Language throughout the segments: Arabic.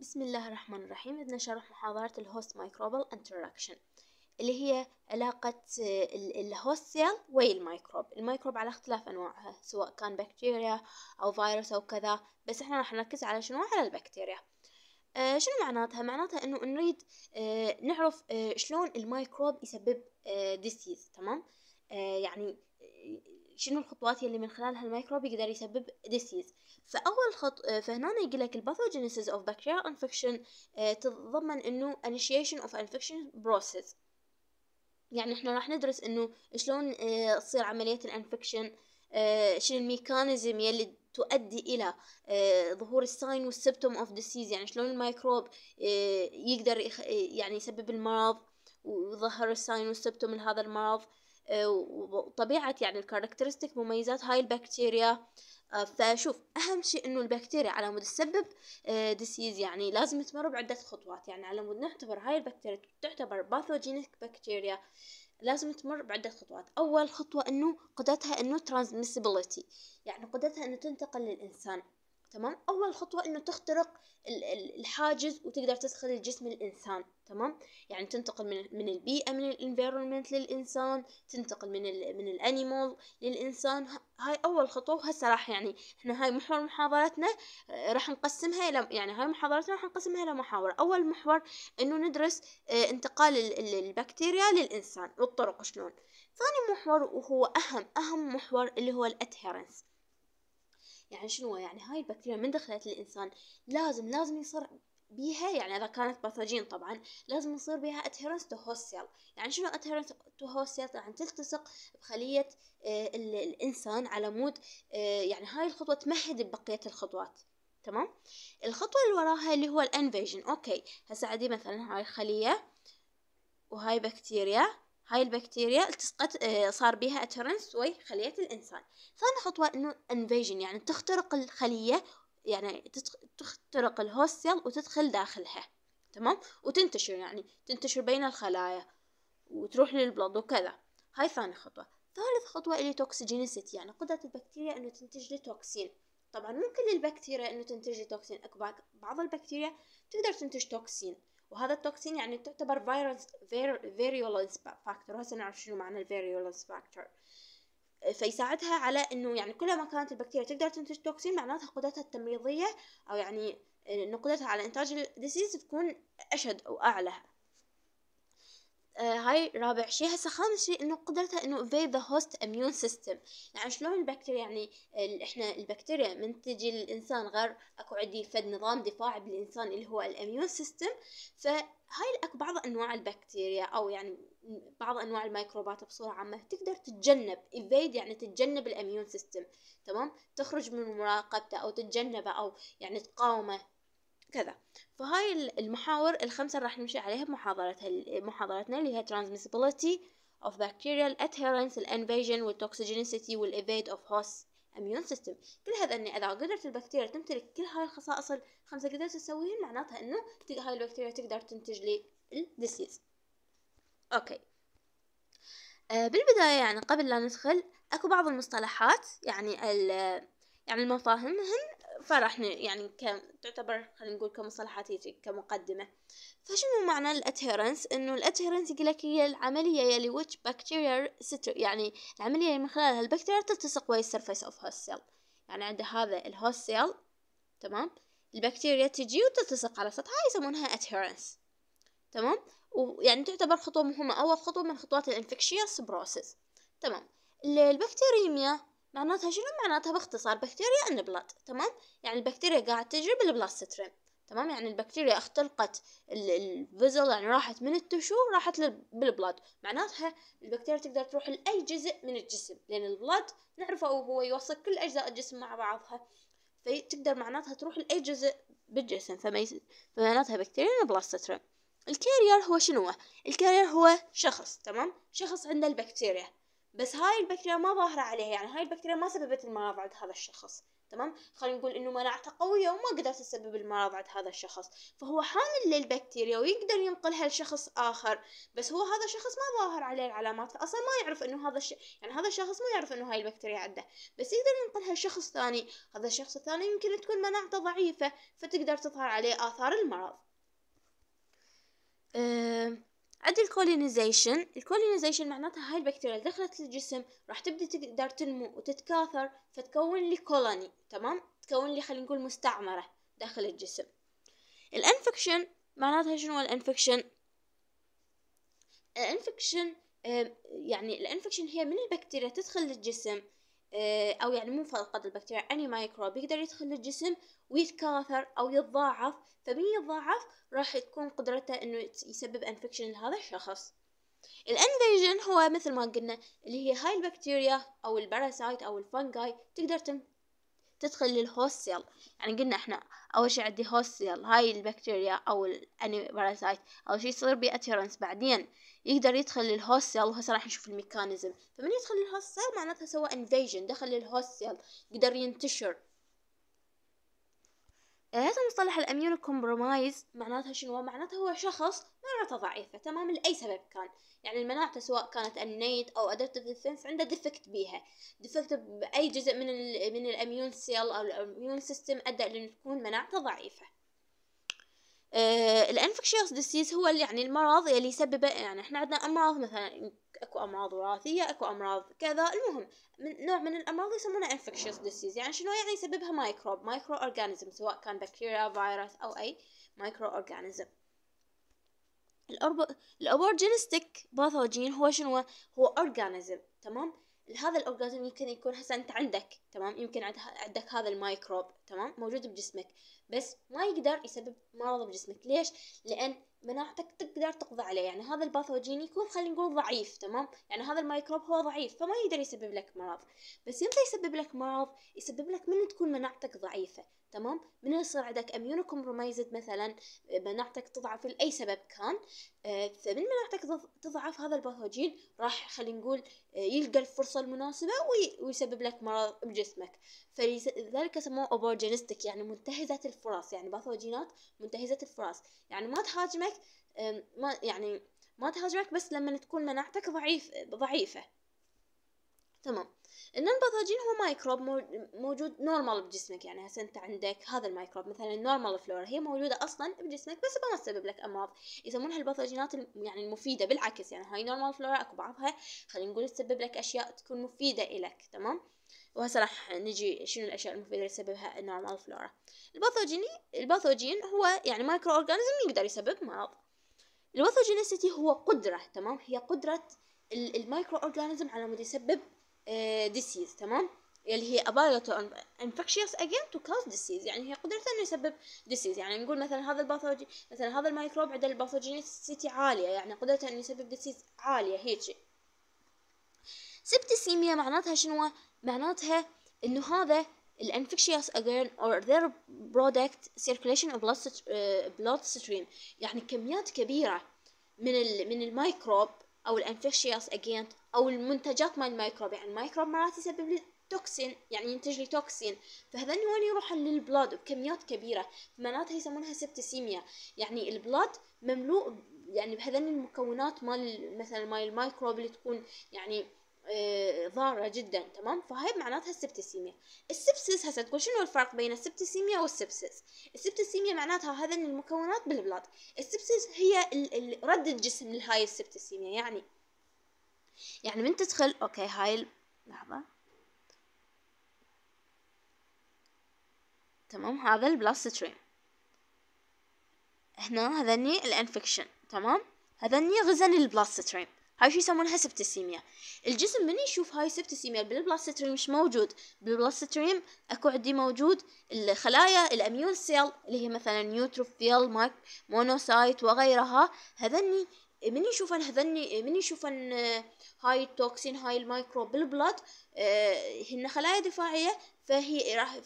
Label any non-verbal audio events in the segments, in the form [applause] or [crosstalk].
بسم الله الرحمن الرحيم بدنا نشرح محاضرة الهوست مايكروبال انتراكشن اللي هي علاقة آه، الهوست سيل يعني والميكروب الميكروب على اختلاف أنواعها سواء كان بكتيريا أو فيروس أو كذا بس احنا راح نركز على شنو على البكتيريا آه شنو معناتها معناتها انه نريد آه نعرف آه شلون الميكروب يسبب ديسيز آه، تمام آه، يعني شنو الخطوات يلي من خلالها الميكروب يقدر يسبب ديسيز فأول خط فهنا يقول لك الباثوجينيسيس اوف بكتيريا انفكشن تتضمن انه initiation of infection process يعني احنا راح ندرس انه شلون آه، تصير عملية الانفكشن آه، شنو الميكانيزم يلي تؤدي الى آه، ظهور الساين والسبتوم اوف ديسيز يعني شلون الميكروب يقدر يعني يسبب المرض ويظهر الساين والسبتوم لهذا المرض آه، وطبيعة يعني الكاركترستيك مميزات هاي البكتيريا آه، فشوف أهم شيء إنه البكتيريا على مود تسبب ديسيز آه، يعني لازم تمر بعدة خطوات يعني على مود نعتبر هاي البكتيريا تعتبر باثوجينيك بكتيريا لازم تمر بعدة خطوات أول خطوة إنه قدرتها إنه ترانسميسيبلتي يعني قدرتها إنه تنتقل للإنسان تمام اول خطوه انه تخترق الحاجز وتقدر تدخل الجسم الانسان تمام يعني تنتقل من من البيئه من الانفيرونمنت للانسان تنتقل من ال من الانيمال للانسان هاي اول خطوه وهسه راح يعني احنا هاي محور محاضرتنا آه، راح نقسمها الى يعني هاي محاضرتنا راح نقسمها الى محاور اول محور انه ندرس آه، انتقال البكتيريا للانسان والطرق شلون ثاني محور وهو اهم اهم محور اللي هو الادهيرنس يعني شنو يعني هاي البكتيريا من دخلت الإنسان لازم لازم يصير بيها يعني إذا كانت باثوجين طبعا لازم يصير بيها ادهيرنس تو host يعني شنو ادهيرنس تو host يعني تلتصق بخلية آه، الإنسان على مود آه، يعني هاي الخطوة تمهد بقية الخطوات تمام الخطوة اللي وراها اللي هو الانفيجن اوكي هسه عندي مثلا هاي خلية وهاي بكتيريا هاي البكتيريا التصقت آه، صار بها اترنس خلية الإنسان ثاني خطوة إنه انفيجن يعني تخترق الخلية يعني تخترق الهوست سيل وتدخل داخلها تمام وتنتشر يعني تنتشر بين الخلايا وتروح للبلد وكذا هاي ثاني خطوة ثالث خطوة اللي توكسجينيسيتي يعني قدرة البكتيريا إنه تنتج لي توكسين طبعا ممكن للبكتيريا إنه تنتج لي توكسين أكو بعض البكتيريا تقدر تنتج توكسين وهذا التوكسين يعني تعتبر فيروس فيريولنس فاكتور هسه نعرف شنو معنى الفيريولنس فاكتور فيساعدها على انه يعني كل ما كانت البكتيريا تقدر تنتج توكسين معناتها قدرتها التمريضيه او يعني آه، انه قدرتها على انتاج الديزيز تكون اشد واعلى آه، هاي رابع شيء هسه خامس شيء انه قدرتها انه في ذا هوست اميون سيستم يعني شلون البكتيريا يعني احنا البكتيريا من تجي للانسان غير اكو عندي فد نظام دفاعي بالانسان اللي هو الاميون سيستم فهاي اكو بعض انواع البكتيريا او يعني بعض انواع الميكروبات بصوره عامه تقدر تتجنب ايفيد يعني تتجنب الاميون سيستم تمام تخرج من مراقبته او تتجنبه او يعني تقاومه كذا فهاي المحاور الخمسة راح نمشي عليها بمحاضرة محاضرتنا اللي هي transmissibility of bacterial adherence invasion with toxicity will evade of host immune system كل هذا اني اذا قدرت البكتيريا تمتلك كل هاي الخصائص الخمسة قدرت تسويهن معناتها انه هاي البكتيريا تقدر تنتج لي الديسيز اوكي آه بالبداية يعني قبل لا ندخل اكو بعض المصطلحات يعني ال يعني المفاهيمهن فراح يعني كم تعتبر خلينا نقول كمصطلحات هيك كمقدمة فشنو معنى الادهيرنس انه الادهيرنس يقول لك هي العملية يلي which bacteria يعني العملية اللي من خلالها البكتيريا تلتصق ويا السيرفيس اوف هوست سيل يعني عند هذا الهوست سيل تمام البكتيريا تجي وتلتصق على سطحها يسمونها adherence تمام ويعني تعتبر خطوة مهمة أول خطوة من خطوات الانفكشيوس بروسس تمام البكتيريميا معناتها شنو معناتها باختصار بكتيريا ان بلاد تمام يعني البكتيريا قاعد تجري بالبلاسترين تمام يعني البكتيريا اختلقت الفيزل يعني راحت من التشو راحت بالبلاد معناتها البكتيريا تقدر تروح لاي جزء من الجسم لان البلاد نعرفه هو يوصل كل اجزاء الجسم مع بعضها فتقدر معناتها تروح لاي جزء بالجسم يس... فمعناتها بكتيريا بلاسترين الكارير هو شنو الكارير هو شخص تمام شخص عنده البكتيريا بس هاي البكتيريا ما ظاهرة عليها يعني هاي البكتيريا ما سببت المرض عند هذا الشخص تمام خلينا نقول انه مناعته قوية وما قدرت تسبب المرض عند هذا الشخص فهو حامل للبكتيريا ويقدر ينقلها لشخص اخر بس هو هذا الشخص ما ظاهر عليه العلامات فاصلا ما يعرف انه هذا الش... يعني هذا الشخص ما يعرف انه هاي البكتيريا عنده بس يقدر ينقلها لشخص ثاني هذا الشخص الثاني يمكن تكون مناعته ضعيفة فتقدر تظهر عليه اثار المرض أه... عند الكولينيزيشن الكولينيزيشن معناتها هاي البكتيريا اللي دخلت الجسم راح تبدي تقدر تنمو وتتكاثر فتكون لي كولوني تمام تكون لي خلينا نقول مستعمرة داخل الجسم الانفكشن معناتها شنو الانفكشن الانفكشن يعني الانفكشن هي من البكتيريا تدخل للجسم آه، او يعني فقط البكتيريا اني مايكروب يقدر يدخل للجسم ويتكاثر او يتضاعف فمن يتضاعف راح تكون قدرته انه يسبب انفكشن لهذا الشخص الانفيجن هو مثل ما قلنا اللي هي هاي البكتيريا او الباراسايت او الفنجاي تقدر تدخل للهوستيل يعني قلنا احنا اول شي عندي هوستيل هاي البكتيريا او الاني باراسايت اول شي يصير اتيرنس بعدين يقدر يدخل للهوستيل وهسه راح نشوف الميكانيزم فمن يدخل للهوستيل معناتها سوى انفيجن دخل للهوستيل قدر ينتشر هذا مصطلح الاميون كومبرومايز معناتها شنو معناتها هو شخص مناعته ضعيفة تمام لأي سبب كان يعني مناعته سواء كانت النيت أو أدابتيف ديفنس عنده ديفكت بيها ديفكت بأي جزء من من الأميون سيل أو الأميون سيستم أدى لأن تكون مناعته ضعيفة آه، الانفكشيوس ديسيز هو اللي يعني المرض اللي يسبب يعني احنا عندنا امراض مثلا اكو امراض وراثيه اكو امراض كذا المهم من نوع من الامراض يسمونها انفكشيوس ديسيز يعني شنو يعني يسببها مايكروب مايكرو اورجانيزم سواء كان بكتيريا فيروس او اي مايكرو اورجانيزم الاوبورجينستيك باثوجين هو شنو هو اورجانيزم تمام هذا الاورجانيزم يمكن يكون هسه انت عندك تمام يمكن عندك هذا الميكروب تمام موجود بجسمك بس ما يقدر يسبب مرض بجسمك ليش لان مناعتك تقدر تقضي عليه يعني هذا الباثوجين يكون خلينا نقول ضعيف تمام يعني هذا الميكروب هو ضعيف فما يقدر يسبب لك مرض بس يمتى يسبب لك مرض يسبب لك من تكون مناعتك ضعيفه تمام من يصير عندك اميونو كومبرومايزد مثلا مناعتك تضعف لاي سبب كان آه، فمن مناعتك تضعف هذا الباثوجين راح خلينا نقول آه، يلقى الفرصه المناسبه ويسبب لك مرض بجسمك جسمك فلذلك سموه أوبورجينستك يعني منتهزة الفرص يعني باثوجينات منتهزة الفرص يعني ما تهاجمك ما يعني ما تهاجمك بس لما تكون مناعتك ضعيف ضعيفة تمام النون باثوجين هو مايكروب موجود نورمال بجسمك يعني هسه انت عندك هذا المايكروب مثلا النورمال فلورا هي موجوده اصلا بجسمك بس ما تسبب لك امراض يسمونها الباثوجينات يعني المفيده بالعكس يعني هاي نورمال فلورا اكو بعضها خلينا نقول تسبب لك اشياء تكون مفيده الك تمام وهسه راح نجي شنو الأشياء المفيدة اللي تسببها النوع من فلورا الباثوجيني الباثوجين هو يعني مايكرو أورجانيزم يقدر يسبب مرض الباثوجينيسيتي هو قدرة تمام هي قدرة المايكرو أورجانيزم على مود يسبب ديسيز آه، تمام اللي هي ابايوتو انفكشيوس اجين تو كوز ديسيز يعني هي قدرته انه يسبب ديسيز يعني نقول مثلا هذا الباثوجين مثلا هذا الميكروب عنده الباثوجينيسيتي عاليه يعني قدرته انه يسبب ديسيز عاليه هيك سبتسيميا معناتها شنو معناتها انه هذا الانفكشيوس اجين اور ذير برودكت circulation of blood, آه، blood stream يعني كميات كبيرة من ال من الميكروب او الانفكشيوس اجين او المنتجات مال الميكروب يعني الميكروب مرات يسبب لي توكسين يعني ينتج لي توكسين فهذن وين يروح للبلاد بكميات كبيره معناتها يسمونها سبتسيميا يعني البلاد مملوء يعني بهذن المكونات مال مثلا مال الميكروب اللي تكون يعني آه، ضارة جدا تمام فهي معناتها السبتسيميا السبسس هسه تقول شنو الفرق بين السبتسيميا والسبسس السبتسيميا معناتها هذا المكونات بالبلاد السبسس هي رد الجسم لهاي السبتسيميا يعني يعني من تدخل اوكي هاي لحظة تمام هذا البلاستريم هنا هذني الانفكشن تمام هذني غزن البلاستريم هاي شو يسمونها سبتسيميا الجسم من يشوف هاي سبتسيميا بالبلاستريم مش موجود بالبلاستريم اكو عندي موجود الخلايا الاميون سيل اللي هي مثلا نيوتروفيل مايك مونوسايت وغيرها هذني من يشوفن هذني من يشوفن هاي التوكسين هاي المايكرو بالبلد آه، هن خلايا دفاعية فهي راح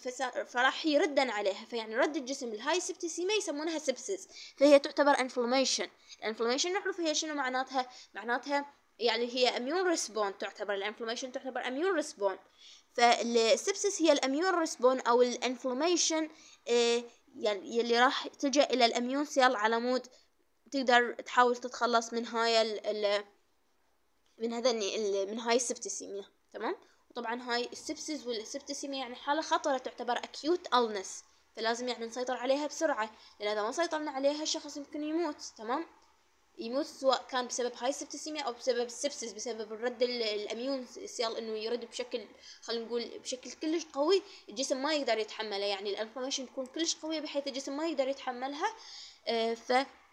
فراح يردن عليها فيعني رد الجسم لهاي ما يسمونها سبسس فهي تعتبر انفلاميشن الانفلاميشن نعرف هي شنو معناتها معناتها يعني هي اميون ريسبون تعتبر الانفلاميشن تعتبر اميون ريسبون فالسبسس هي الاميون ريسبون او الانفلاميشن يعني اللي راح تلجا الى الاميون سيل على مود تقدر تحاول تتخلص من هاي ال ال من هذا من هاي السبتسيميا تمام وطبعا هاي السبسز والسبتسيميا يعني حالة خطرة تعتبر أكيوت ألنس فلازم يعني نسيطر عليها بسرعة لأن إذا ما سيطرنا عليها الشخص يمكن يموت تمام يموت سواء كان بسبب هاي السبتسيميا أو بسبب السبسس بسبب الرد الأميون سيال إنه يرد بشكل خلينا نقول بشكل كلش قوي الجسم ما يقدر يتحمله يعني الانفورميشن تكون كلش قوية بحيث الجسم ما يقدر يتحملها آه ف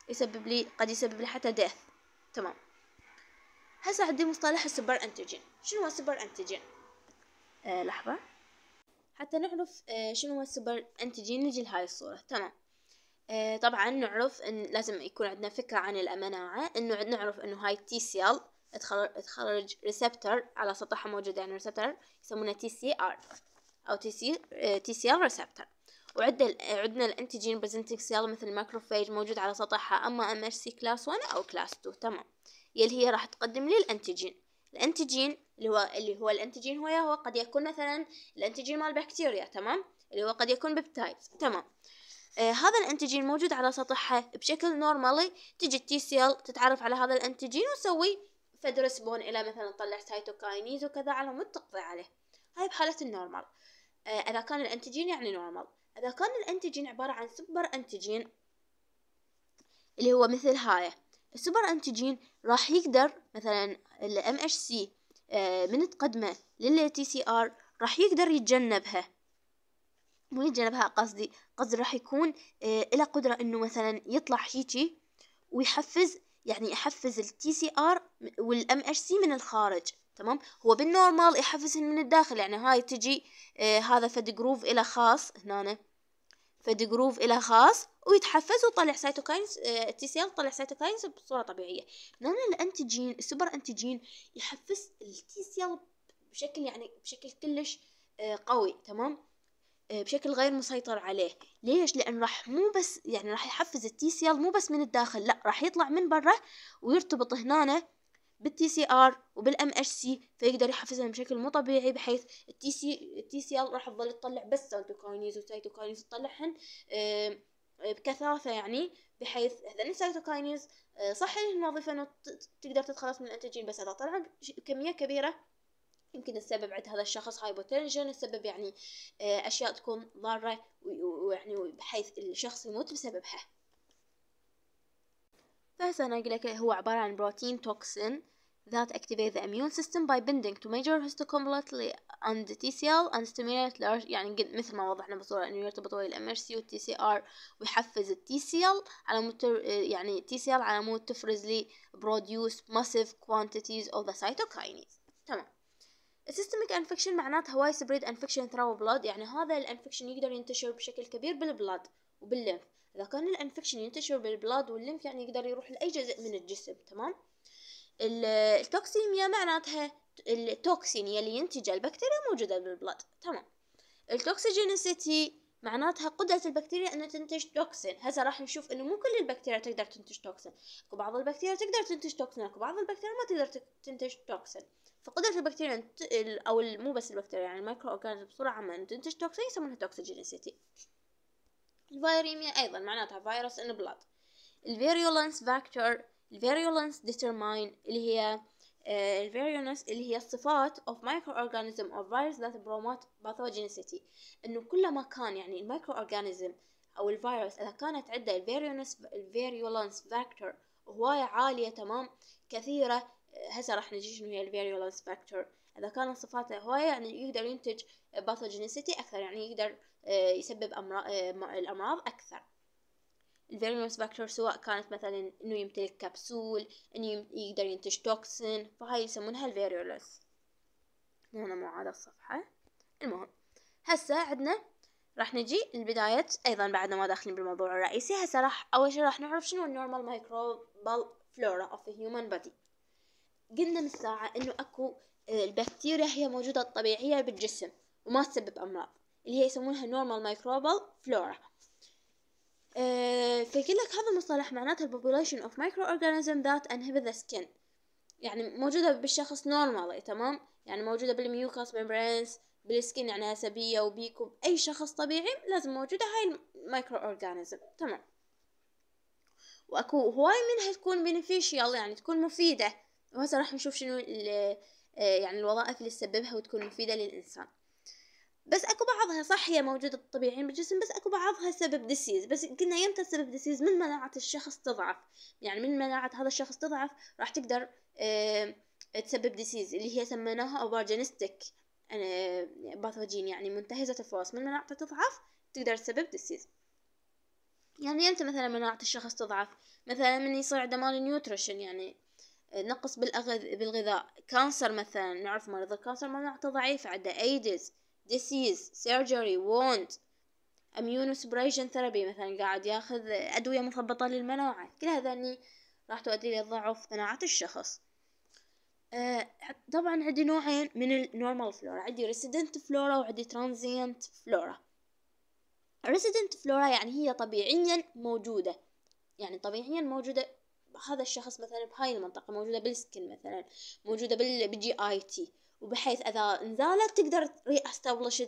يسبب لي قد يسبب لي حتى ديث تمام هسه عندي مصطلح السوبر انتيجين شنو هو السوبر انتيجين آه لحظه حتى نعرف آه شنو هو السوبر انتيجين نجي لهاي الصوره تمام آه طبعا نعرف ان لازم يكون عندنا فكره عن الامناعه انه نعرف انه هاي تي سيل تخرج ريسبتر على سطحها موجود يعني ريسبتر يسمونه تي سي ار او تي سي تي سي ار ريسبتر وعدنا عدنا الانتيجين بريزنتنج سيل مثل الماكروفاج موجود على سطحها اما ام اتش سي كلاس 1 او كلاس 2 تمام يلي هي راح تقدم لي الانتيجين الانتيجين اللي هو اللي هو الانتيجين هو هو قد يكون مثلا الانتيجين مال بكتيريا تمام اللي هو قد يكون بيبتايد تمام آه هذا الانتيجين موجود على سطحها بشكل نورمالي تجي التي سيل تتعرف على هذا الانتيجين وتسوي فد ريسبون الى مثلا تطلع سايتوكاينيز وكذا على مود تقضي عليه هاي بحالة النورمال آه اذا كان الانتيجين يعني نورمال إذا كان الأنتيجين عبارة عن سوبر أنتيجين اللي هو مثل هاي السوبر أنتيجين راح يقدر مثلا ال MHC آه، من تقدمه لل TCR راح يقدر يتجنبها مو يتجنبها قصدي قصدي راح يكون آه، إلى قدرة إنه مثلا يطلع هيجي ويحفز يعني يحفز التي سي ار والام اتش سي من الخارج تمام هو بالنورمال يحفزهم من الداخل يعني هاي تجي آه هذا فد جروف إلى خاص هنا فدي جروف إلى خاص ويتحفز ويطلع سيتوكاينز تي سيل طلع سيتوكاينز بصورة طبيعية لأن الأنتيجين السوبر أنتيجين يحفز التي سيل بشكل يعني بشكل كلش آه، قوي تمام آه، بشكل غير مسيطر عليه ليش لان راح مو بس يعني راح يحفز التي سي مو بس من الداخل لا راح يطلع من برا ويرتبط هنا بالتي سي ار وبالام اتش سي فيقدر يحفزهم بشكل مو طبيعي بحيث التي سي التي سي ال راح تظل تطلع بس سايتوكاينيز والسايتوكاينيز تطلعهن آه، بكثافة يعني بحيث هذين السايتوكاينيز صح الوظيفه انه تقدر تتخلص من الانتيجين بس اذا طلع كمية كبيرة يمكن تسبب عند هذا الشخص هايبوتنشن تسبب يعني آه، اشياء تكون ضارة ويعني بحيث الشخص يموت بسببها فهسه أنا أقول لك هو عبارة عن بروتين توكسين that activate the immune system by binding to major histocompletely on the TCL and stimulate large يعني قد مثل ما وضحنا بالصورة إنه يرتبط ويا الام اتش سي والتي سي ار ويحفز التي سي ال على مود يعني التي سي ال على مود تفرز لي produce massive quantities of the cytokines تمام السيستميك انفكشن معناتها هواي سبريد انفكشن ثرو بلاد يعني هذا الانفكشن يقدر ينتشر بشكل كبير بالبلاد وباللمف إذا كان الانفكشن ينتشر بالبلاد واللمف يعني يقدر يروح لأي جزء من الجسم تمام التوكسيميا معناتها التوكسين يلي ينتجه البكتيريا موجودة بالبلاد تمام التوكسيجينيسيتي معناتها قدرة البكتيريا انها تنتج توكسين هسه راح نشوف انه مو كل البكتيريا تقدر تنتج توكسين اكو بعض البكتيريا تقدر تنتج توكسين اكو بعض البكتيريا ما تقدر تنتج توكسين فقدرة البكتيريا او مو بس البكتيريا يعني الميكرو اورجانيزم بصورة عامة تنتج توكسين يسمونها توكسيجينيسيتي الفيريميا أيضا معناتها فيروس ان بلاد الفيريولنس فاكتور الفيريولنس ديترماين اللي هي آه، الفيريولنس اللي هي الصفات of microorganism or virus that promote pathogenicity انه كلما كان يعني المايكرو اورجانيزم او الفيروس اذا كانت عنده الفيريولنس الفيريولنس فاكتور هواية عالية تمام كثيرة آه، هسه راح نجي شنو هي الفيريولنس فاكتور اذا كانت صفاته هواية يعني يقدر ينتج باثوجينيسيتي اكثر يعني يقدر آه، يسبب آه، الأمراض أكثر الفيرينوس فاكتور سواء كانت مثلا انه يمتلك كبسول انه يقدر ينتج توكسين فهاي يسمونها الفيريولوس هنا مو عاد الصفحة المهم هسه عندنا راح نجي لبداية ايضا بعد ما داخلين بالموضوع الرئيسي هسه راح اول شي راح نعرف شنو النورمال مايكروبال فلورا اوف هيومن body قلنا من الساعة انه اكو آه، البكتيريا هي موجودة طبيعية بالجسم وما تسبب امراض اللي هي يسمونها نورمال مايكروبال فلورا فيقول لك هذا المصطلح معناته population of microorganisms that inhabit the skin يعني موجودة بالشخص normal تمام يعني موجودة بالميوكاس ممبرينز بالسكين يعني عصبية وبيكو أي شخص طبيعي لازم موجودة هاي المايكرو أورجانيزم تمام واكو هواي منها تكون بنفيشيال يعني تكون مفيدة وهسا راح نشوف شنو آه، يعني الوظائف اللي تسببها وتكون مفيدة للإنسان بس اكو بعضها صح هي موجودة طبيعي يعني بالجسم بس اكو بعضها سبب ديسيز بس قلنا يمتى سبب ديسيز من مناعة الشخص تضعف يعني من مناعة هذا الشخص تضعف راح تقدر أه تسبب ديسيز اللي هي سميناها اوبارجينستيك باثوجين يعني منتهزة الفرص من مناعته تضعف تقدر تسبب ديسيز يعني يمتى مثلا مناعة الشخص تضعف مثلا من يصير عنده مال نيوتريشن يعني آه، نقص بالغذاء كانسر مثلا نعرف مرض الكانسر مناعته ضعيفة عنده ايدز disease surgery wound immunosuppression therapy مثلا قاعد ياخذ أدوية مثبطة للمناعة كل هذا راح تؤدي لضعف مناعة الشخص آه طبعا عندي نوعين من النورمال فلورا عندي ريسيدنت فلورا وعندي ترانزيانت فلورا resident فلورا يعني هي طبيعيا موجودة يعني طبيعيا موجودة هذا الشخص مثلا بهاي المنطقة موجودة بالسكن مثلا موجودة بالجي اي تي وبحيث إذا انزالت تقدر re-establish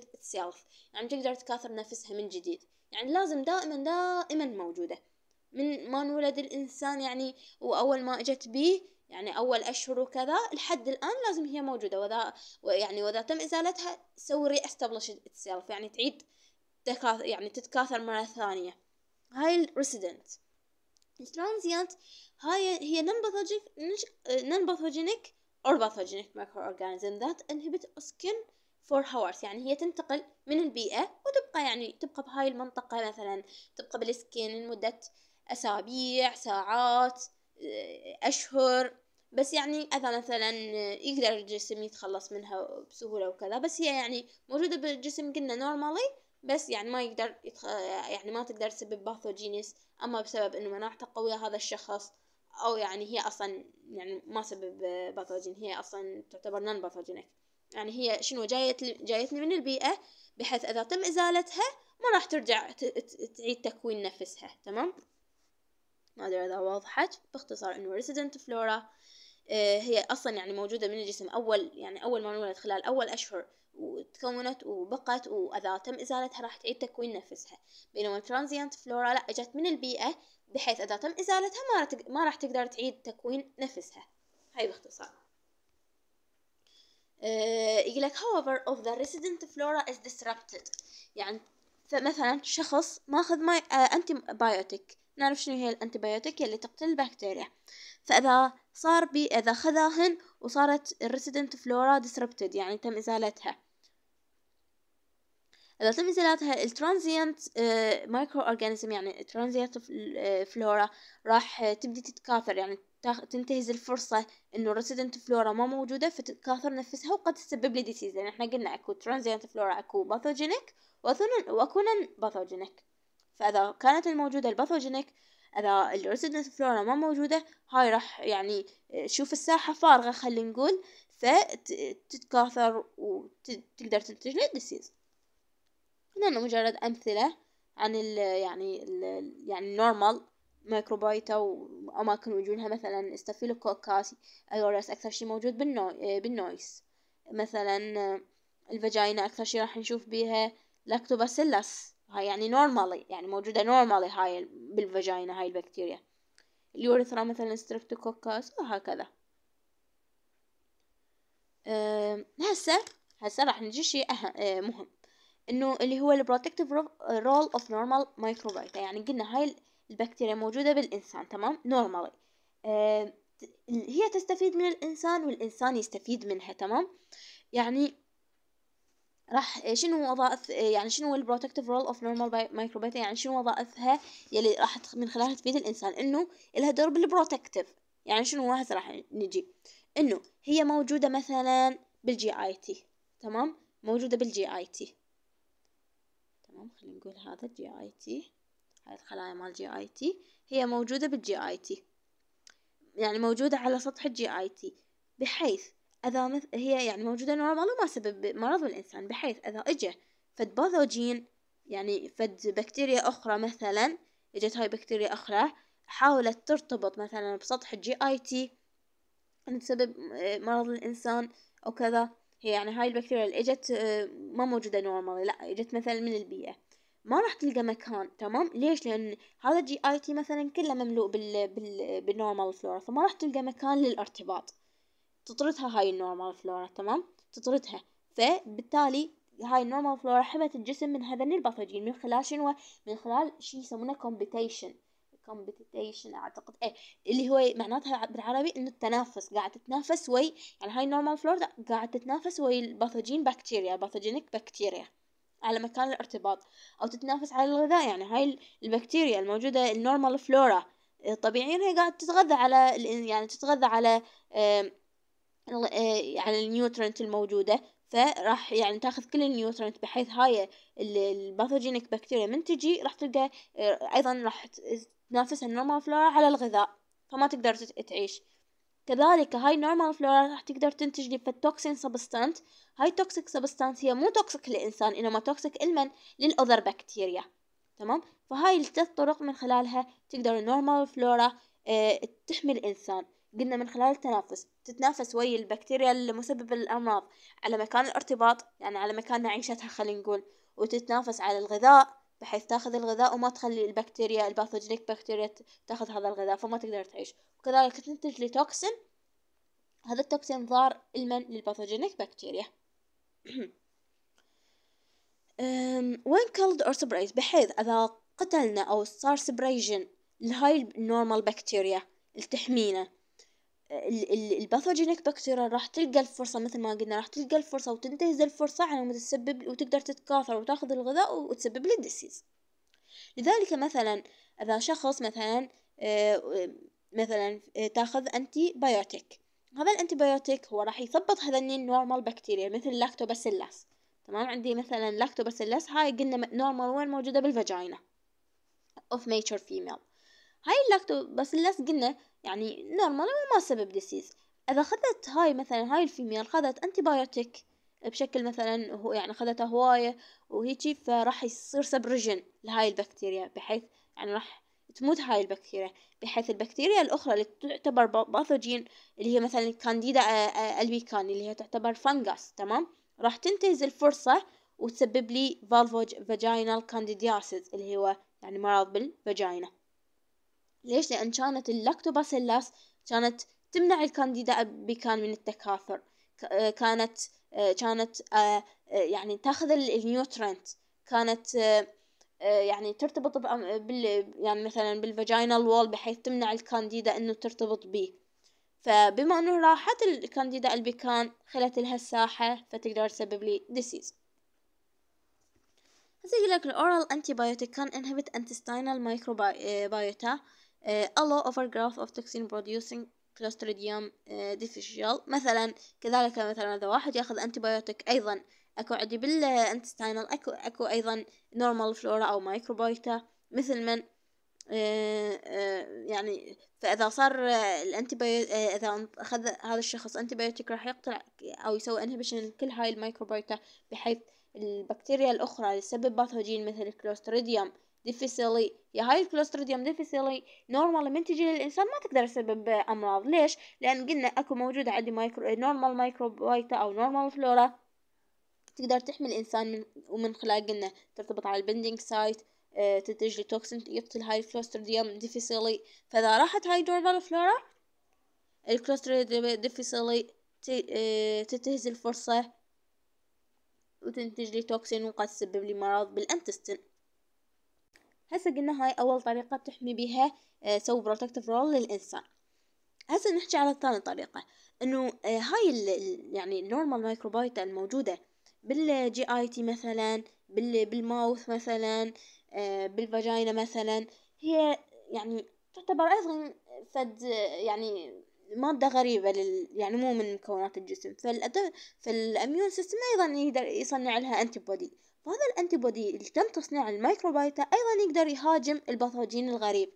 يعني تقدر تكاثر نفسها من جديد يعني لازم دائما دائما موجودة من ما انولد الإنسان يعني وأول ما أجت به يعني أول أشهر وكذا لحد الآن لازم هي موجودة واذا يعني وإذا تم إزالتها سوي re-establish يعني تعيد تكاثر يعني تتكاثر مرة ثانية هاي الريسيدنت الترانزيانت هاي هي نمبثوجينيك نمبثوجينيك or pathogenic microorganism that inhibit skin for hours يعني هي تنتقل من البيئة وتبقى يعني تبقى بهاي المنطقة مثلا تبقى بالسكين لمدة أسابيع ساعات آه، أشهر بس يعني إذا مثلا يقدر الجسم يتخلص منها بسهولة وكذا بس هي يعني موجودة بالجسم قلنا نورمالي بس يعني ما يقدر يتخ... يعني ما تقدر تسبب باثوجينيس أما بسبب إنه مناعته قوية هذا الشخص او يعني هي اصلا يعني ما سبب باثوجين هي اصلا تعتبر نون باثوجينك يعني هي شنو جايت جايتني من البيئه بحيث اذا تم ازالتها ما راح ترجع تعيد تكوين نفسها تمام ما ادري اذا وضحت باختصار انه ريزيدنت فلورا آه، هي اصلا يعني موجوده من الجسم اول يعني اول ما نولد خلال اول اشهر وتكونت وبقت واذا تم ازالتها راح تعيد تكوين نفسها بينما ترانزيانت فلورا لا اجت من البيئه بحيث اذا تم إزالتها ما راح ما راح تقدر تعيد تكوين نفسها هاي باختصار آه، يقول لك however of the resident flora is disrupted يعني فمثلا شخص ماخذ ماي انتي آه، بايوتيك نعرف شنو هي الانتي بايوتيك اللي تقتل البكتيريا فاذا صار بي اذا خذاهن وصارت الريسيدنت فلورا ديسربتد يعني تم ازالتها الأطفال زلات الترانزيانت مايكرو اورجانيزم يعني الترانزيانت آه، فلورا راح تبدي تتكاثر يعني تنتهز الفرصة انه الريسيدنت فلورا ما موجودة فتتكاثر نفسها وقد تسبب لي ديسيز يعني احنا قلنا اكو ترانزيانت فلورا اكو باثوجينيك وأكون نون باثوجينيك فاذا كانت الموجودة الباثوجينيك اذا الريسيدنت فلورا ما موجودة هاي راح يعني آه، شوف الساحة فارغة خلينا نقول فتتكاثر وتقدر تنتج لي ديسيز هن مجرد أمثلة عن ال يعني ال يعني النورمال ميكروبايتا وأماكن وجودها مثلا ستافيلوكوكاس أيورس أكثر شي موجود بالنو... آه، بالنويس مثلا آه، الفجاينا أكثر شي راح نشوف بيها لاكتوباسيلس هاي يعني نورمالي يعني موجودة نورمالي هاي بالفجاينا هاي البكتيريا اليوريثرا مثلا ستريبتوكوكاس آه، وهكذا هسه هسه راح نجي شيء أهم مهم انه اللي هو البروتكتيف رول اوف نورمال مايكروبيوتا يعني قلنا هاي البكتيريا موجودة بالإنسان تمام نورمالي آه، هي تستفيد من الإنسان والإنسان يستفيد منها تمام يعني راح آه، شنو وظائف آه، يعني شنو البروتكتيف رول اوف نورمال مايكروبيوتا يعني شنو وظائفها يلي راح من خلالها تفيد الانسان انه لها دور بالبروتكتيف يعني شنو هسه راح نجي انه هي موجوده مثلا بالجي اي تي تمام موجوده بالجي اي تي نقول هذا جي اي تي هاي الخلايا مال جي اي تي هي موجودة بالجي اي تي يعني موجودة على سطح الجي اي تي بحيث اذا مثل هي يعني موجودة نورمال وما سبب مرض بالانسان بحيث اذا اجى فد باثوجين يعني فد بكتيريا اخرى مثلا اجت هاي بكتيريا اخرى حاولت ترتبط مثلا بسطح الجي اي تي تسبب آه، مرض الانسان او كذا هي يعني هاي البكتيريا اللي اجت آه، ما موجودة نورمال لا اجت مثلا من البيئة ما راح تلقى مكان تمام ليش لأن هذا جي آي تي مثلا كله مملوء بال بال بالنورمال فلورا فما راح تلقى مكان للارتباط تطردها هاي النورمال فلورا تمام تطردها فبالتالي هاي النورمال فلورا حمت الجسم من هذني الباثوجين من خلال شنو من خلال شيء يسمونه كومبيتيشن كومبيتيشن اعتقد ايه اللي هو معناتها بالعربي انه التنافس قاعد تتنافس وي يعني هاي النورمال فلورا قاعد تتنافس وي الباثوجين بكتيريا باثوجينيك بكتيريا على مكان الارتباط أو تتنافس على الغذاء يعني هاي البكتيريا الموجودة النورمال فلورا آه، طبيعيا هي قاعدة تتغذى على يعني تتغذى على آه، على يعني النيوترنت الموجودة فراح يعني تاخذ كل النيوترنت بحيث هاي الباثوجينيك بكتيريا من تجي راح تلقى آه، ايضا راح تنافس النورمال فلورا على الغذاء فما تقدر تعيش كذلك هاي نورمال فلورا راح تقدر تنتج لي فالتوكسين سبستانت هاي توكسيك سبستانت هي مو توكسيك للإنسان إنما توكسيك لمن للأذر بكتيريا تمام فهاي الثلاث طرق من خلالها تقدر النورمال آه، فلورا تحمي الإنسان قلنا من خلال التنافس تتنافس ويا البكتيريا المسببة للأمراض على مكان الارتباط يعني على مكان معيشتها خلينا نقول وتتنافس على الغذاء بحيث تاخذ الغذاء وما تخلي البكتيريا الباثوجينيك بكتيريا تاخذ هذا الغذاء فما تقدر تعيش وكذلك تنتج توكسين هذا التوكسين ضار المن للباثوجينيك بكتيريا وين كولد اور سبريز بحيث اذا قتلنا او صار سبريجن لهاي النورمال بكتيريا اللي تحمينا الباثوجينيك بكتيريا راح تلقى الفرصة مثل ما قلنا راح تلقى الفرصة وتنتهز الفرصة على ما تسبب وتقدر تتكاثر وتاخذ الغذاء وتسبب لي الديسيز لذلك مثلا إذا شخص مثلا آه، مثلا آه، تاخذ أنتي بايوتيك هذا الأنتي بايوتيك هو راح يثبط هذني النورمال بكتيريا مثل اللاكتوباسيلاس تمام عندي مثلا لاكتوباسيلاس هاي قلنا نورمال وين موجودة بالفاجينا of mature female هاي اللاكتو بس اللاس قلنا يعني نورمال وما سبب ديسيز اذا اخذت هاي مثلا هاي الفيميل خذت انتي بشكل مثلا هو يعني خذتها هواية وهيجي فراح يصير سبرجن لهاي البكتيريا بحيث يعني راح تموت هاي البكتيريا بحيث البكتيريا الأخرى اللي تعتبر باثوجين اللي هي مثلا كانديدا آه، آه، البيكان اللي هي تعتبر فانجاس تمام راح تنتهز الفرصة وتسبب لي فالفوج فاجينال كانديدياسيس اللي هو يعني مرض بالفاجينا ليش؟ لأن كانت اللاكتوباسيلاس كانت تمنع الكانديدا بيكان من التكاثر آه، كانت آه، كانت آه، يعني تاخذ النيوترنت كانت يعني ترتبط بال يعني مثلا بالفاجينال وول بحيث تمنع الكانديدا انه ترتبط به فبما انه راحت الكانديدا البيكان خلت لها الساحة فتقدر تسبب لي ديسيز هسه يقول لك الاورال انتي بايوتيك كان انهبت انتستينال مايكروبايوتا آه، a low overgrowth of toxin producing clostridium آه، difficile مثلا كذلك مثلا إذا واحد ياخذ أنتيبيوتيك أيضا أكو عندي بالانتستاينال أكو أكو أيضا نورمال فلورا أو مايكروبايتا مثل من آه، يعني فإذا صار الانتي إذا أخذ هذا الشخص أنتيبيوتيك راح يقتل أو يسوي انهبيشن لكل هاي المايكروبايتا بحيث البكتيريا الأخرى اللي تسبب باثوجين مثل الكلوستريديوم ديفيسيلي يا هاي الكلوستريديوم ديفيسيلي نورمال لما تجي للانسان ما تقدر تسبب امراض ليش لان قلنا اكو موجود عندي مايكرو نورمال مايكروبايتا او نورمال فلورا تقدر تحمي الانسان من ومن خلال قلنا ترتبط على البندنج سايت تنتج لي توكسين يقتل هاي الكلوستريديوم ديفيسيلي فاذا راحت هاي نورمال فلورا الكلوستريديوم ديفيسيلي تنتهز الفرصه وتنتج لي توكسين وقد تسبب لي مرض بالانتستين هسه قلنا هاي أول طريقة تحمي بها آه، تسوي بروتكتيف رول للإنسان هسه نحكي على ثاني طريقة إنه آه، هاي ال يعني النورمال مايكروبايتا الموجودة بالجي آي تي مثلا بالماوث مثلا آه، بالفاجينا مثلا هي يعني تعتبر أيضا فد يعني مادة غريبة لل... يعني مو من مكونات الجسم فالأميون سيستم أيضا يقدر يصنع لها أنتي بودي وهذا الأنتيبودي اللي تم تصنيعه الميكروبيتا أيضا يقدر يهاجم الباثوجين الغريب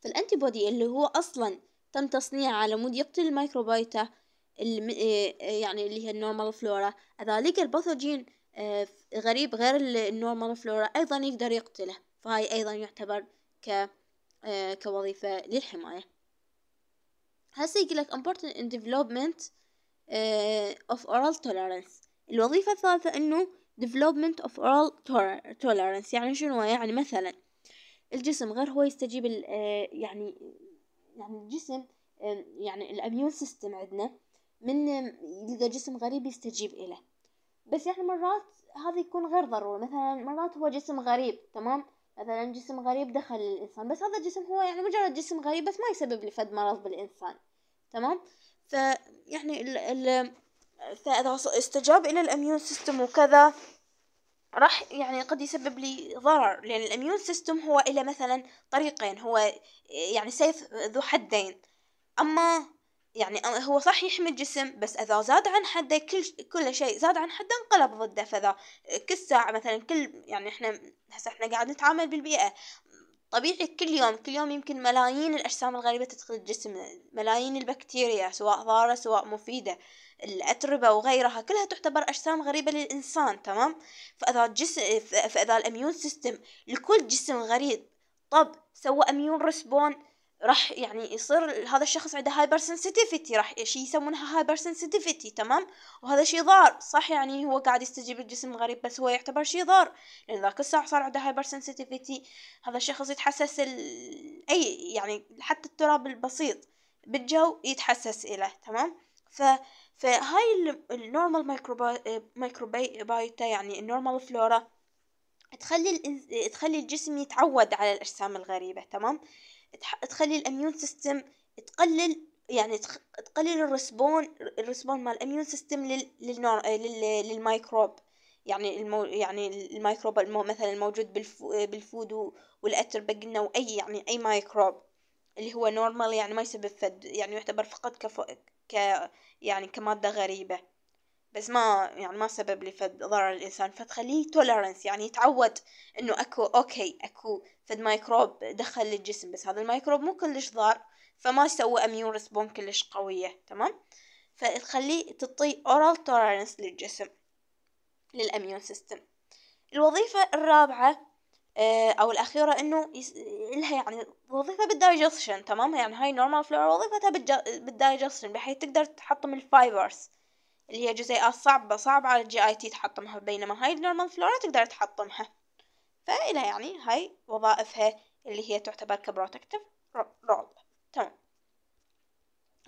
فالأنتيبودي اللي هو أصلا تم تصنيعه على مود يقتل الميكروبيتا إيه، إيه، يعني اللي هي النورمال فلورا أذلك الباثوجين إيه، غريب غير النورمال فلورا أيضا يقدر يقتله فهاي أيضا يعتبر ك كوظيفة للحماية هسا يقلك important in development of oral tolerance الوظيفة الثالثة أنه development of oral tolerance يعني شنو يعني مثلا الجسم غير هو يستجيب آه، يعني يعني الجسم يعني الاميون سيستم عندنا من يلقى جسم غريب يستجيب إله بس يعني مرات هذا يكون غير ضروري مثلا مرات هو جسم غريب تمام مثلا جسم غريب دخل الإنسان بس هذا الجسم هو يعني مجرد جسم غريب بس ما يسبب لفد مرض بالإنسان تمام فيعني ال فإذا استجاب الى الاميون سيستم وكذا راح يعني قد يسبب لي ضرر لان الاميون سيستم هو الى مثلا طريقين هو يعني سيف ذو حدين اما يعني هو صح يحمي الجسم بس اذا زاد عن حده كل كل شيء زاد عن حده انقلب ضده فاذا كل ساعه مثلا كل يعني احنا هسه احنا قاعد نتعامل بالبيئه طبيعي كل يوم كل يوم يمكن ملايين الأجسام الغريبة تدخل جسمنا ملايين البكتيريا سواء ضارة سواء مفيدة الأتربة وغيرها كلها تعتبر أجسام غريبة للإنسان تمام فإذا الجسم فإذا الأميون سيستم لكل جسم غريب طب سوى أميون رسبون راح يعني يصير هذا الشخص عنده هايبر سنسيتيفيتي راح شيء يسمونها هايبر سنسيتيفيتي تمام وهذا شيء ضار صح يعني هو قاعد يستجيب الجسم غريب بس هو يعتبر شيء ضار لان ذاك الساعه صار عنده هايبر سنسيتيفيتي هذا الشخص يتحسس ال... اي يعني حتى التراب البسيط بالجو يتحسس إله تمام ف فهاي النورمال مايكروبايتا يعني النورمال فلورا تخلي تخلي الجسم يتعود على الاجسام الغريبه تمام تخلي الاميون سيستم تقلل يعني تقلل الرسبون الرسبون مال الاميون سيستم للنور للميكروب يعني المو يعني الميكروب المو مثلا الموجود بالفو بالفود والاتر قلنا واي يعني اي ميكروب اللي هو نورمال يعني ما يسبب فد يعني يعتبر فقط كف ك يعني كماده غريبه بس ما يعني ما سبب لي فد ضرر الإنسان فتخليه تولرنس يعني يتعود إنه أكو أوكي أكو فد مايكروب دخل للجسم بس هذا المايكروب مو كلش ضار فما يسوي أميون ريسبون كلش قوية تمام فتخليه تطي أورال تولرنس للجسم للأميون سيستم الوظيفة الرابعة آه، أو الأخيرة إنه يس... لها يعني وظيفة بالدايجستشن تمام يعني هاي نورمال فلور وظيفتها بالدايجستشن بحيث تقدر تحطم الفايبرز اللي هي جزيئات صعبة صعبة على الجي اي تي تحطمها بينما هاي النورمال فلورا تقدر تحطمها فإلى يعني هاي وظائفها اللي هي تعتبر كبروتكتيف رول تمام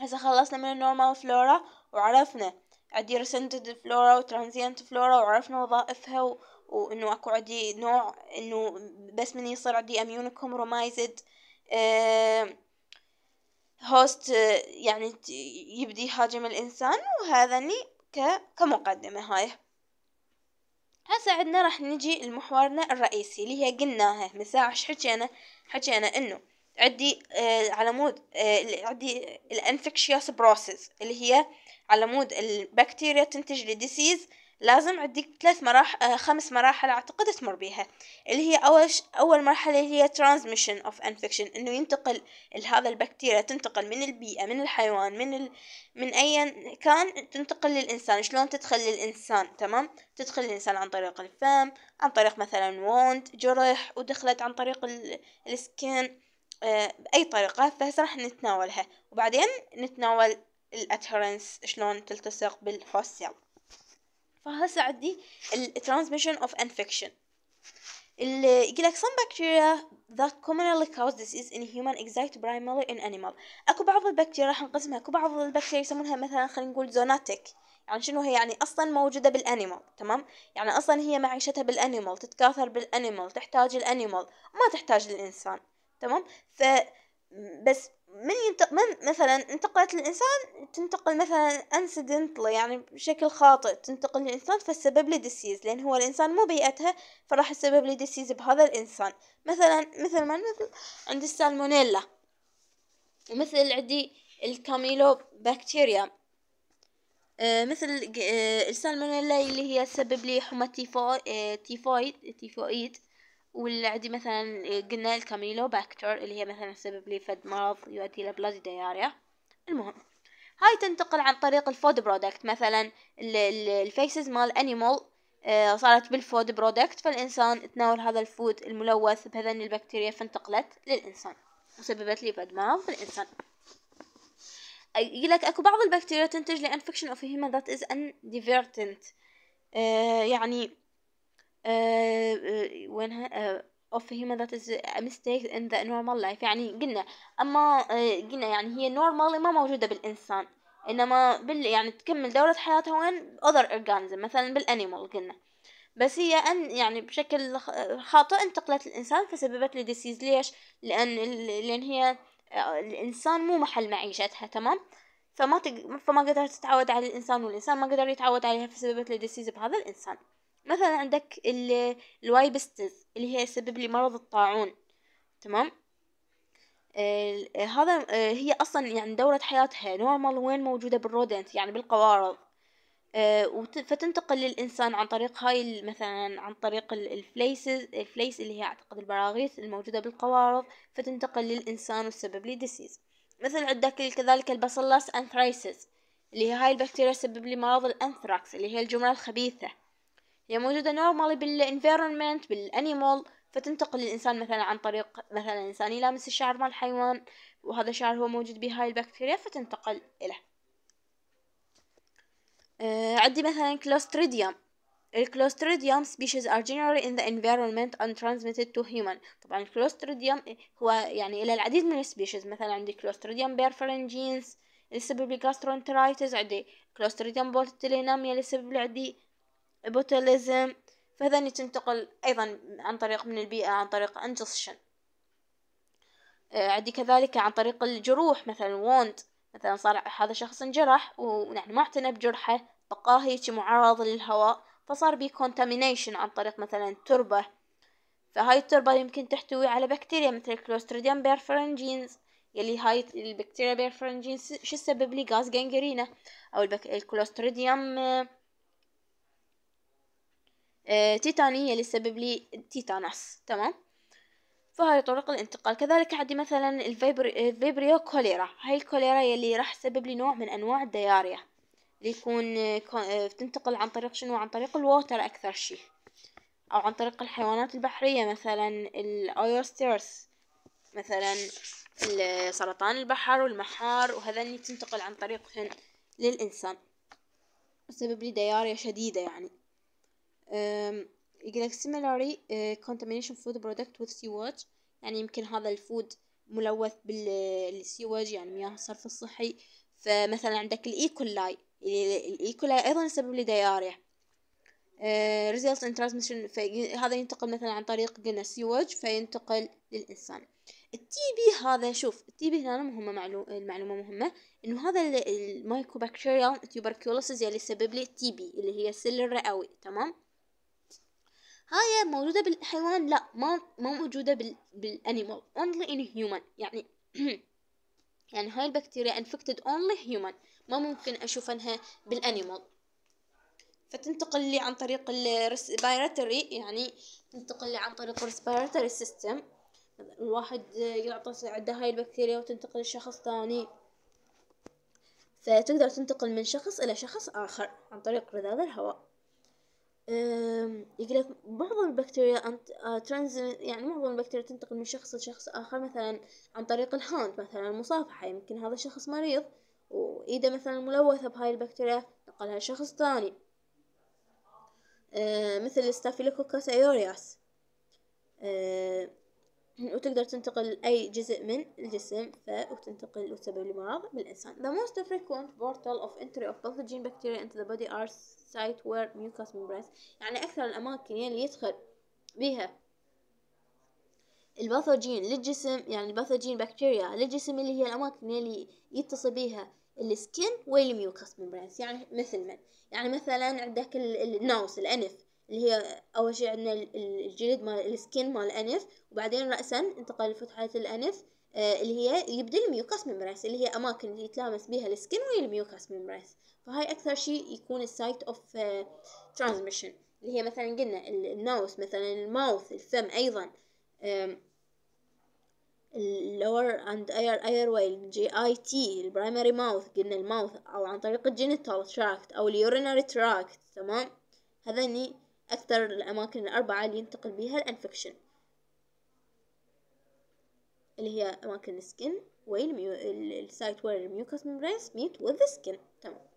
هسه خلصنا من النورمال فلورا وعرفنا عندي ريسنتد فلورا وترانزيانت فلورا وعرفنا وظائفها و... وانه اكو عندي نوع انه بس من يصير عندي اميونكم رومايزد آه هوست يعني يبدي يهاجم الإنسان وهذا وهذني كمقدمة هاي هسا عندنا راح نجي لمحورنا الرئيسي اللي هي قلناها من ساعة ايش حكينا حكينا انه عندي آه على مود آه عندي الانفكشيوس بروسيس اللي هي على مود البكتيريا تنتج لي ديسيز لازم عندك ثلاث مراحل آه، خمس مراحل أعتقد تمر بيها اللي هي أول ش... أول مرحلة هي transmission of infection إنه ينتقل هذا البكتيريا تنتقل من البيئة من الحيوان من ال... من أيا كان تنتقل للإنسان شلون تدخل للإنسان تمام تدخل للإنسان عن طريق الفم عن طريق مثلا ووند جرح ودخلت عن طريق ال... السكين آه بأي طريقة فهسه راح نتناولها وبعدين نتناول الأدهرنس شلون تلتصق بالهوست سيل فهسه عندي ال transmission of infection اللي يقول لك some bacteria that commonly cause disease in human exact primarily in animal اكو بعض البكتيريا راح نقسمها اكو بعض البكتيريا يسمونها مثلا خلينا نقول زوناتيك يعني شنو هي يعني اصلا موجوده بالانيمال تمام يعني اصلا هي معيشتها بالانيمال تتكاثر بالانيمال تحتاج الانيمال وما تحتاج للانسان تمام ف بس من ينتق من مثلا انتقلت الإنسان تنتقل مثلا انسيدنتلي يعني بشكل خاطئ تنتقل للإنسان فالسبب لديسيز لأن هو الإنسان مو بيئتها فراح السبب لديسيز بهذا الإنسان مثلا مثل ما مثل عند السالمونيلا ومثل عندي الكاميلو بكتيريا آه، مثل آه، السالمونيلا اللي هي سبب لي حمى تيفو تيفويد تيفويد واللي عندي مثلا إيه، قلنا الكاميلو باكتر اللي هي مثلا تسبب لي فد مرض يؤدي إلى بلازي دياريا المهم هاي تنتقل عن طريق الفود برودكت مثلا الفيسز مال انيمال آه، صارت بالفود برودكت فالإنسان تناول هذا الفود الملوث بهذني البكتيريا فانتقلت للإنسان وسببت لي فد مرض بالإنسان يقول لك اكو بعض البكتيريا تنتج لانفكشن اوف هيومن ذات از ان ديفيرتنت يعني وينها of him that is a mistake in the normal life يعني قلنا أما آه، قلنا يعني هي نورمال ما موجودة بالإنسان إنما بال يعني تكمل دورة حياتها وين other organism مثلا بالأنيمال قلنا بس هي أن يعني بشكل خاطئ انتقلت الإنسان فسببت لي ديسيز ليش؟ لأن لأن هي آه، الإنسان مو محل معيشتها تمام؟ فما تق... فما قدرت تتعود على الإنسان والإنسان ما قدر يتعود عليها فسببت لي ديسيز بهذا الإنسان مثلا عندك الوايبستز اللي هي تسبب لي مرض الطاعون تمام هذا هي اصلا يعني دورة حياتها نورمال وين موجودة بالرودنت يعني بالقوارض آه، فتنتقل للإنسان عن طريق هاي مثلا عن طريق الفليسز الفليس اللي هي أعتقد البراغيث الموجودة بالقوارض فتنتقل للإنسان وتسبب لي ديسيز مثل عندك كذلك البصلاس أنثرايسز اللي هي هاي البكتيريا تسبب لي مرض الأنثراكس اللي هي الجمرة الخبيثة هي موجودة نورمالي بالانفيرونمنت بالانيمال فتنتقل للإنسان مثلا عن طريق مثلا الإنسان يلامس الشعر مال الحيوان وهذا الشعر هو موجود بهاي البكتيريا فتنتقل إله آه عندي مثلا كلوستريديوم الكلوستريديوم سبيشيز ار جنرالي ان ذا environment اند ترانسميتد تو هيومن طبعا الكلوستريديوم هو يعني إلى العديد من السبيشيز مثلا عندي كلوستريديوم بيرفرنجينز اللي سبب لي جاسترونترايتس عندي كلوستريديوم بولتيلينام اللي سبب لي عندي بوتوليزم فهذاني تنتقل أيضا عن طريق من البيئة عن طريق انجسشن آه، عندي كذلك عن طريق الجروح مثلا ووند مثلا صار هذا شخص انجرح ونحن ما اعتنى بجرحه بقاه هيك معرض للهواء فصار بي كونتامينيشن عن طريق مثلا تربة فهاي التربة يمكن تحتوي على بكتيريا مثل كلوستريديوم بيرفرنجينز يلي هاي البكتيريا بيرفرنجينز شو تسبب لي غاز جانجرينا او البك... الكلوستريديوم آه، تيتانية اللي سبب لي تيتانوس تمام فهاي طرق الانتقال كذلك عندي مثلا الفيبريو كوليرا هاي الكوليرا يلي راح تسبب لي نوع من انواع الدياريا اللي يكون آه، آه، تنتقل عن طريق شنو عن طريق الووتر اكثر شي او عن طريق الحيوانات البحرية مثلا الايوسترس مثلا سرطان البحر والمحار وهذني تنتقل عن طريقهن للإنسان تسبب لي دياريا شديدة يعني يقولك similarly أه، contamination food product with sewage يعني يمكن هذا الفود ملوث بالسيوج يعني مياه الصرف الصحي فمثلا عندك الايكولاي e يعني الايكولاي e ايضا يسبب لي دياريا ريزلت ان ترانسميشن هذا ينتقل مثلا عن طريق قلنا سيوج فينتقل للانسان التي بي هذا شوف التي بي هنا مهمه معلو... المعلومه مهمه انه هذا المايكوبكتيريال تيوبركيولوسيس يلي يسبب لي التي بي اللي هي السل الرئوي تمام هاي موجودة بالحيوان لا ما ما موجودة بال بالانيمال only in human يعني [clears throat] يعني هاي البكتيريا infected only human ما ممكن أشوف أنها بالانيمال فتنتقل لي عن طريق الريسبيراتوري يعني تنتقل لي عن طريق الريسبيراتوري سيستم الواحد يعطس عنده هاي البكتيريا وتنتقل لشخص ثاني فتقدر تنتقل من شخص إلى شخص آخر عن طريق رذاذ الهواء يقول لك معظم البكتيريا آه، يعني معظم البكتيريا تنتقل من شخص لشخص آخر مثلا عن طريق الهاند مثلا المصافحة يمكن هذا الشخص مريض وإيده مثلا ملوثة بهاي البكتيريا نقلها لشخص ثاني مثل ستافيلوكوكس أيورياس وتقدر تنتقل لأي جزء من الجسم ف وتنتقل وتسبب الأمراض بالإنسان. The most frequent portal of entry of pathogen bacteria into the body are site where mucous membranes يعني أكثر الأماكن يلي يدخل بها الباثوجين للجسم يعني الباثوجين بكتيريا للجسم اللي هي الأماكن اللي يتصل بيها السكين والميوكس ميمبرانس يعني مثل من يعني مثلا عندك الناوس الأنف اللي هي أول شي عندنا الجلد مال السكين مال الأنف وبعدين رأسا انتقل لفتحة الأنف آه، اللي هي يبدا الميوكاس ميمبريس اللي هي أماكن اللي يتلامس بيها السكين ويا الميوكاس ميمبريس فهاي أكثر شيء يكون السايت أوف ترانزميشن اللي هي مثلا قلنا النوس مثلا الماوث الفم أيضا اللور اند اير اير ويل جي اي تي البرايمري ماوث قلنا الماوث او عن طريق الجينيتال تراكت او اليورينري تراكت تمام هذني أكثر الأماكن الأربعة اللي ينتقل بها الأنفكشن اللي هي أماكن السكن والسايت وير الميوكوس ممبرينز ميت وذ سكن تمام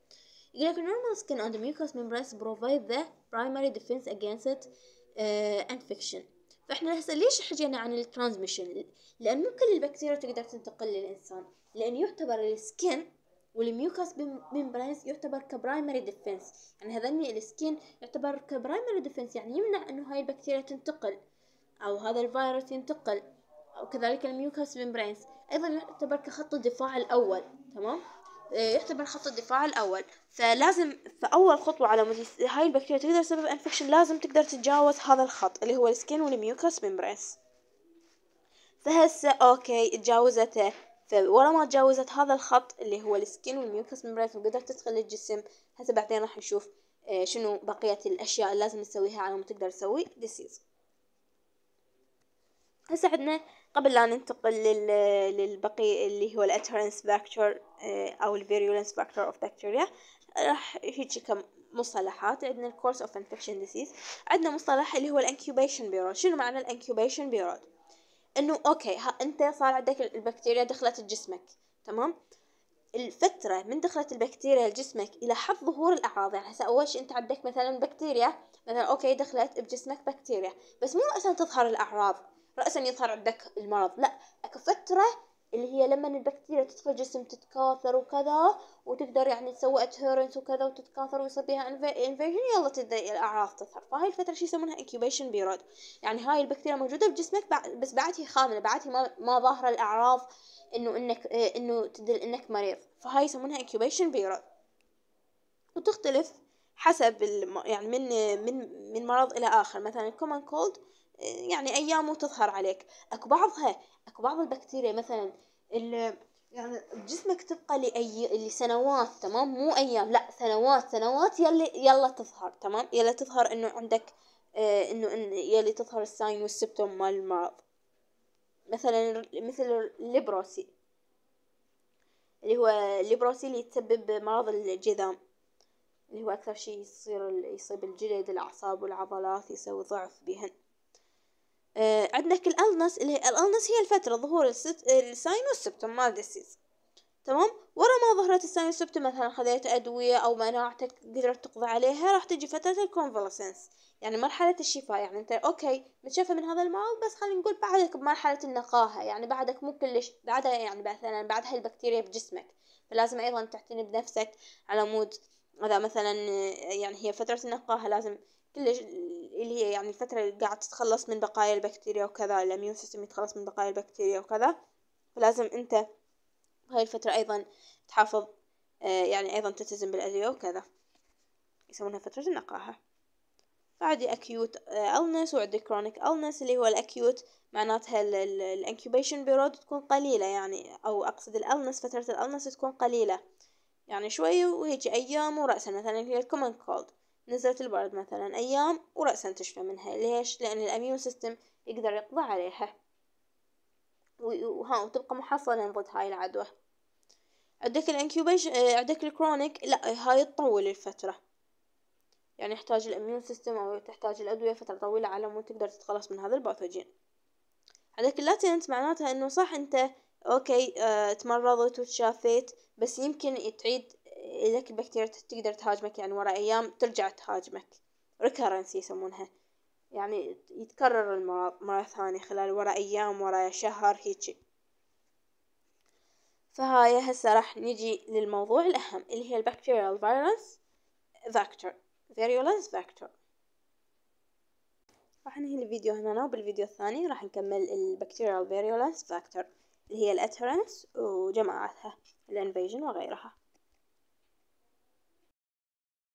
يقول لك normal skin and the mucous membranes provide the primary defense against uh, infection فاحنا هسه ليش حجينا عن الترانزميشن لانه كل البكتيريا تقدر تنتقل للانسان لانه يعتبر السكن والميوكاس ميمبرينز يعتبر كبرايمري ديفنس يعني هذا السكين يعتبر كبرايمري ديفنس يعني يمنع انه هاي البكتيريا تنتقل او هذا الفيروس ينتقل وكذلك الميوكاس ميمبرينز ايضا يعتبر كخط الدفاع الاول تمام آه، يعتبر خط الدفاع الاول فلازم فاول خطوه على مود هاي البكتيريا تقدر تسبب انفكشن لازم تقدر تتجاوز هذا الخط اللي هو السكين والميوكاس ميمبرينز فهسه اوكي تجاوزته فورا ما تجاوزت هذا الخط اللي هو السكين والميوكس ممبرين وقدرت تدخل للجسم هسه بعدين راح نشوف آه، شنو بقية الأشياء اللي لازم تسويها على ما تقدر تسوي ديسيز هسه عندنا قبل لا ننتقل للبقي اللي هو الاترنس آه، فاكتور او الفيريولنس فاكتور اوف بكتيريا راح هيجي كم مصطلحات عندنا الكورس اوف انفكشن ديسيز عندنا مصطلح اللي هو الانكيوبيشن بيرود شنو معنى الانكيوبيشن بيرود انه اوكي ها انت صار عندك البكتيريا دخلت جسمك تمام الفترة من دخلت البكتيريا لجسمك إلى حد ظهور الأعراض يعني هسه أول شيء أنت عندك مثلا بكتيريا مثلا أوكي دخلت بجسمك بكتيريا بس مو رأسا تظهر الأعراض رأسا يظهر عندك المرض لا أكو فترة اللي هي لما البكتيريا تدخل الجسم تتكاثر وكذا وتقدر يعني تسوي ادهيرنس وكذا وتتكاثر ويصير بها انفيجن يلا تبدا الاعراض تظهر فهاي الفتره شو يسمونها انكيوبيشن بيرود يعني هاي البكتيريا موجوده بجسمك بس بعد هي خامله بعد هي ما, ما ظاهره الاعراض انه انك إيه، انه تدل انك مريض فهاي يسمونها انكيوبيشن بيرود وتختلف حسب يعني من من من مرض الى اخر مثلا الكومن كولد يعني أيام وتظهر عليك أكو بعضها أكو بعض البكتيريا مثلا اللي يعني بجسمك تبقى لأي... لسنوات تمام مو أيام لا سنوات سنوات يلي يلا تظهر تمام يلا تظهر إنه عندك آه، إنه إن يلي تظهر الساين والسبتوم مال المرض مثلا مثل الليبروسي اللي هو الليبروسي اللي يتسبب مرض الجذام اللي هو أكثر شيء يصير يصيب الجلد الأعصاب والعضلات يسوي ضعف بهن آه عندك الألنس اللي هي الألنس هي الفترة ظهور الست... الساين والسبتم مال الديسيز تمام ورا ما ظهرت الساين والسبتم مثلا خذيت أدوية أو مناعتك قدرت تقضي عليها راح تجي فترة الكونفلسنس يعني مرحلة الشفاء يعني أنت أوكي متشفى من هذا المرض بس خلينا نقول بعدك بمرحلة النقاهة يعني بعدك مو كلش بعدها يعني مثلا بعد البكتيريا بجسمك فلازم أيضا تعتني بنفسك على مود إذا مثلا آه، يعني هي فترة النقاهة لازم كلش اللي هي يعني الفترة اللي قاعد تتخلص من بقايا البكتيريا وكذا الاميون سيستم يتخلص من بقايا البكتيريا وكذا فلازم انت هاي الفترة ايضا تحافظ آه، يعني ايضا تلتزم بالادوية وكذا يسمونها فترة النقاهة فعندي اكيوت النس وعندي كرونيك النس اللي هو الأكيوت معناتها الانكيوبيشن بيرود تكون قليلة يعني أو أقصد الألنس فترة الألنس تكون قليلة يعني شوي وهيجي أيام ورأسا مثلا هي الكومن كولد نزلت البرد مثلا أيام ورأسا تشفى منها ليش؟ لأن الأميون سيستم يقدر يقضي عليها وها وتبقى محصنة ضد هاي العدوى عندك الانكيوبيشن آه، عندك الكرونيك لا هاي تطول الفترة يعني يحتاج الاميون سيستم او تحتاج الادوية فترة طويلة على مود تقدر تتخلص من هذا الباثوجين عندك اللاتينت معناتها انه صح انت اوكي اه تمرضت وتشافيت بس يمكن تعيد إذا البكتيريا تقدر تهاجمك يعني ورا أيام ترجع تهاجمك ريكرنسي يسمونها يعني يتكرر المرض مرة ثانية خلال ورا أيام ورا شهر هيجي فهاي هسه راح نجي للموضوع الأهم اللي هي البكتيريال فيروس فاكتور فيريولنس فاكتور راح ننهي الفيديو هنا وبالفيديو الثاني راح نكمل البكتيريال فيريولنس فاكتور اللي هي الأترنس وجماعتها الانفيجن وغيرها